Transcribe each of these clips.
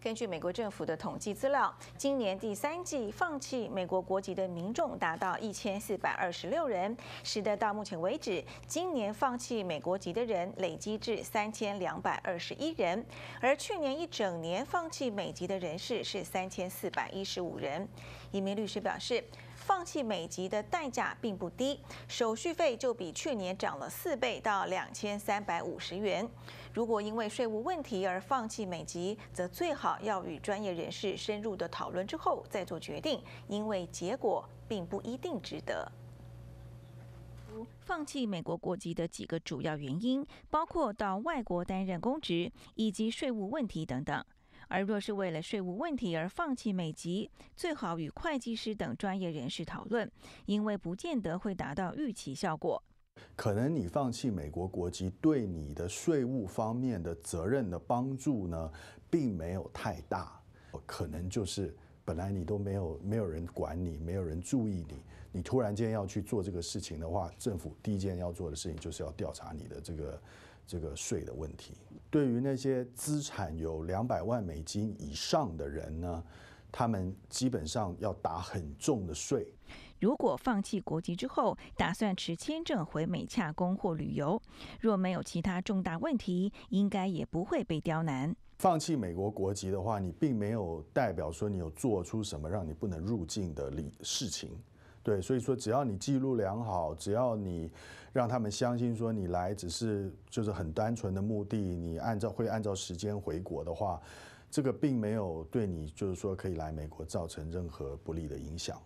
根据美国政府的统计资料，今年第三季放弃美国国籍的民众达到一千四百二十六人，使得到目前为止，今年放弃美国籍的人累积至三千两百二十一人，而去年一整年放弃美籍的人士是三千四百一十五人。一名律师表示。放弃美籍的代价并不低，手续费就比去年涨了四倍，到两千三百五十元。如果因为税务问题而放弃美籍，则最好要与专业人士深入的讨论之后再做决定，因为结果并不一定值得。放弃美国国籍的几个主要原因，包括到外国担任公职以及税务问题等等。而若是为了税务问题而放弃美籍，最好与会计师等专业人士讨论，因为不见得会达到预期效果。可能你放弃美国国籍对你的税务方面的责任的帮助呢，并没有太大。可能就是本来你都没有没有人管你，没有人注意你，你突然间要去做这个事情的话，政府第一件要做的事情就是要调查你的这个。这个税的问题，对于那些资产有两百万美金以上的人呢，他们基本上要打很重的税。如果放弃国籍之后，打算持签证回美恰工或旅游，若没有其他重大问题，应该也不会被刁难。放弃美国国籍的话，你并没有代表说你有做出什么让你不能入境的理事情。对，所以说只要你记录良好，只要你让他们相信说你来只是就是很单纯的目的，你按照会按照时间回国的话，这个并没有对你就是说可以来美国造成任何不利的影响。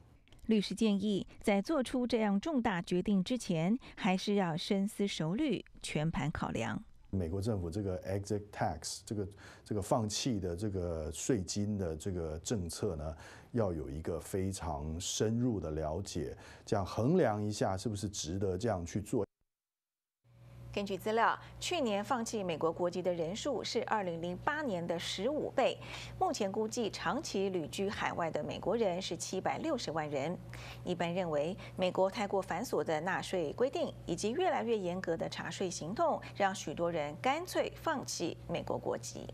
律师建议，在做出这样重大决定之前，还是要深思熟虑，全盘考量。美国政府这个 exit tax 这个这个放弃的这个税金的这个政策呢，要有一个非常深入的了解，这样衡量一下是不是值得这样去做。根据资料，去年放弃美国国籍的人数是2008年的15倍。目前估计，长期旅居海外的美国人是760万人。一般认为，美国太过繁琐的纳税规定以及越来越严格的查税行动，让许多人干脆放弃美国国籍。